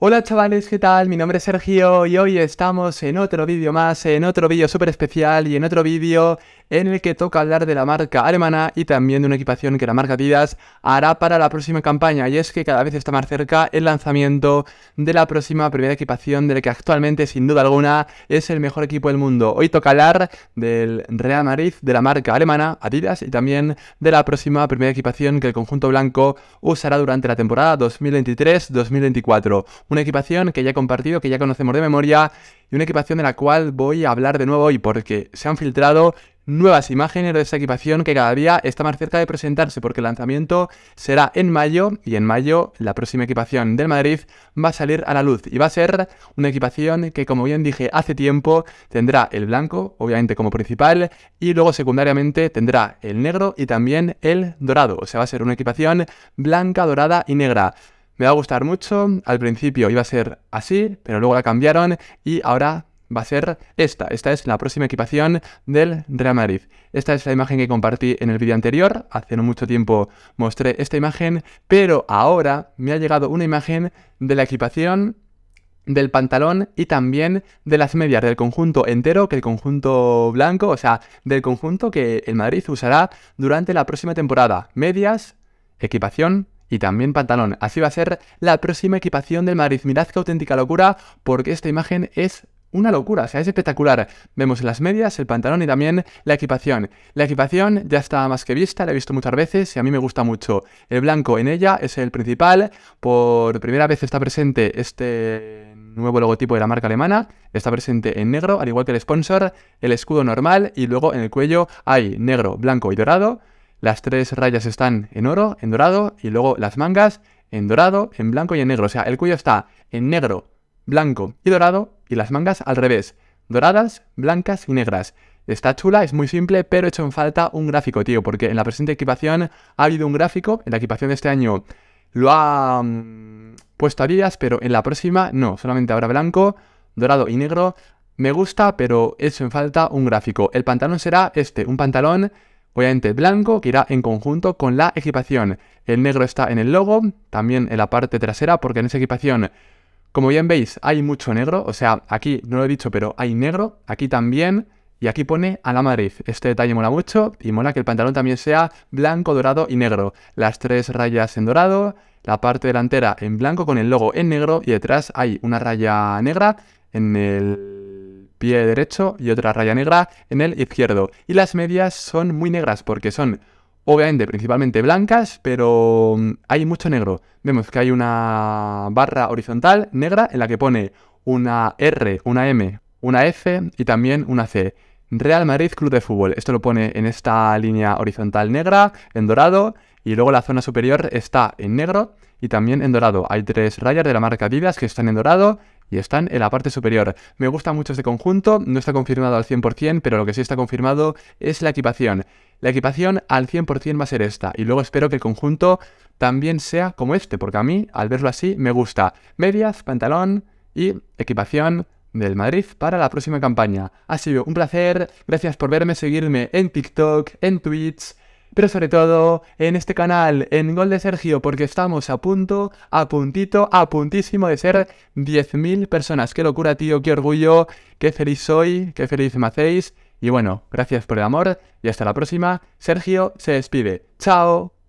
Hola chavales, ¿qué tal? Mi nombre es Sergio y hoy estamos en otro vídeo más, en otro vídeo súper especial y en otro vídeo en el que toca hablar de la marca alemana y también de una equipación que la marca Adidas hará para la próxima campaña y es que cada vez está más cerca el lanzamiento de la próxima primera equipación de la que actualmente sin duda alguna es el mejor equipo del mundo. Hoy toca hablar del Real Madrid, de la marca alemana Adidas y también de la próxima primera equipación que el conjunto blanco usará durante la temporada 2023-2024 una equipación que ya he compartido, que ya conocemos de memoria, y una equipación de la cual voy a hablar de nuevo hoy porque se han filtrado nuevas imágenes de esa equipación que cada día está más cerca de presentarse porque el lanzamiento será en mayo y en mayo la próxima equipación del Madrid va a salir a la luz y va a ser una equipación que como bien dije hace tiempo tendrá el blanco obviamente como principal y luego secundariamente tendrá el negro y también el dorado o sea va a ser una equipación blanca, dorada y negra me va a gustar mucho. Al principio iba a ser así, pero luego la cambiaron y ahora va a ser esta. Esta es la próxima equipación del Real Madrid. Esta es la imagen que compartí en el vídeo anterior. Hace no mucho tiempo mostré esta imagen, pero ahora me ha llegado una imagen de la equipación del pantalón y también de las medias del conjunto entero, que el conjunto blanco, o sea, del conjunto que el Madrid usará durante la próxima temporada. Medias, equipación y también pantalón. Así va a ser la próxima equipación del Madrid. Mirad qué auténtica locura, porque esta imagen es una locura, o sea, es espectacular. Vemos las medias, el pantalón y también la equipación. La equipación ya está más que vista, la he visto muchas veces y a mí me gusta mucho. El blanco en ella es el principal, por primera vez está presente este nuevo logotipo de la marca alemana, está presente en negro, al igual que el sponsor, el escudo normal y luego en el cuello hay negro, blanco y dorado las tres rayas están en oro, en dorado, y luego las mangas en dorado, en blanco y en negro. O sea, el cuello está en negro, blanco y dorado, y las mangas al revés, doradas, blancas y negras. Está chula, es muy simple, pero he hecho en falta un gráfico, tío, porque en la presente equipación ha habido un gráfico, en la equipación de este año lo ha mm, puesto a días, pero en la próxima no, solamente habrá blanco, dorado y negro. Me gusta, pero he hecho en falta un gráfico. El pantalón será este, un pantalón Obviamente blanco que irá en conjunto con la equipación. El negro está en el logo, también en la parte trasera, porque en esa equipación, como bien veis, hay mucho negro. O sea, aquí no lo he dicho, pero hay negro. Aquí también. Y aquí pone a la Madrid. Este detalle mola mucho y mola que el pantalón también sea blanco, dorado y negro. Las tres rayas en dorado, la parte delantera en blanco con el logo en negro y detrás hay una raya negra en el pie derecho y otra raya negra en el izquierdo. Y las medias son muy negras porque son obviamente principalmente blancas, pero mm, hay mucho negro. Vemos que hay una barra horizontal negra en la que pone una R, una M, una F y también una C. Real Madrid Club de Fútbol. Esto lo pone en esta línea horizontal negra, en dorado, y luego la zona superior está en negro y también en dorado. Hay tres rayas de la marca Adidas que están en dorado y están en la parte superior. Me gusta mucho este conjunto, no está confirmado al 100%, pero lo que sí está confirmado es la equipación. La equipación al 100% va a ser esta, y luego espero que el conjunto también sea como este, porque a mí, al verlo así, me gusta. Medias, pantalón y equipación del Madrid para la próxima campaña. Ha sido un placer, gracias por verme, seguirme en TikTok, en Twitch, pero sobre todo en este canal, en Gol de Sergio, porque estamos a punto, a puntito, a puntísimo de ser 10.000 personas. Qué locura, tío, qué orgullo, qué feliz soy, qué feliz me hacéis. Y bueno, gracias por el amor y hasta la próxima. Sergio se despide. Chao.